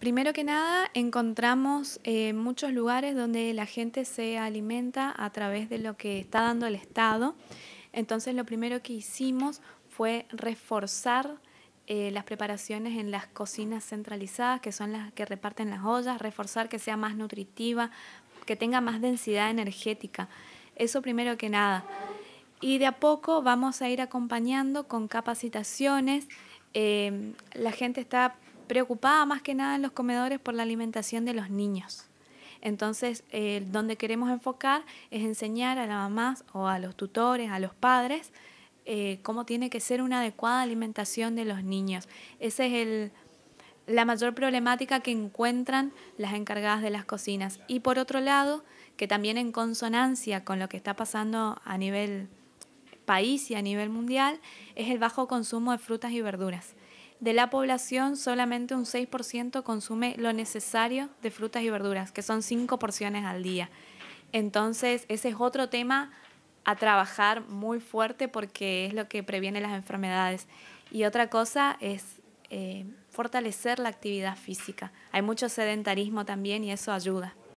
Primero que nada, encontramos eh, muchos lugares donde la gente se alimenta a través de lo que está dando el Estado. Entonces, lo primero que hicimos fue reforzar eh, las preparaciones en las cocinas centralizadas, que son las que reparten las ollas, reforzar que sea más nutritiva, que tenga más densidad energética. Eso primero que nada. Y de a poco vamos a ir acompañando con capacitaciones. Eh, la gente está preocupada más que nada en los comedores por la alimentación de los niños. Entonces, donde queremos enfocar es enseñar a las mamás o a los tutores, a los padres, eh, cómo tiene que ser una adecuada alimentación de los niños. Esa es la mayor problemática que encuentran las encargadas de las cocinas. Y por otro lado, que también en consonancia con lo que está pasando a nivel país y a nivel mundial, es el bajo consumo de frutas y verduras de la población solamente un 6% consume lo necesario de frutas y verduras, que son 5 porciones al día. Entonces, ese es otro tema a trabajar muy fuerte porque es lo que previene las enfermedades. Y otra cosa es eh, fortalecer la actividad física. Hay mucho sedentarismo también y eso ayuda.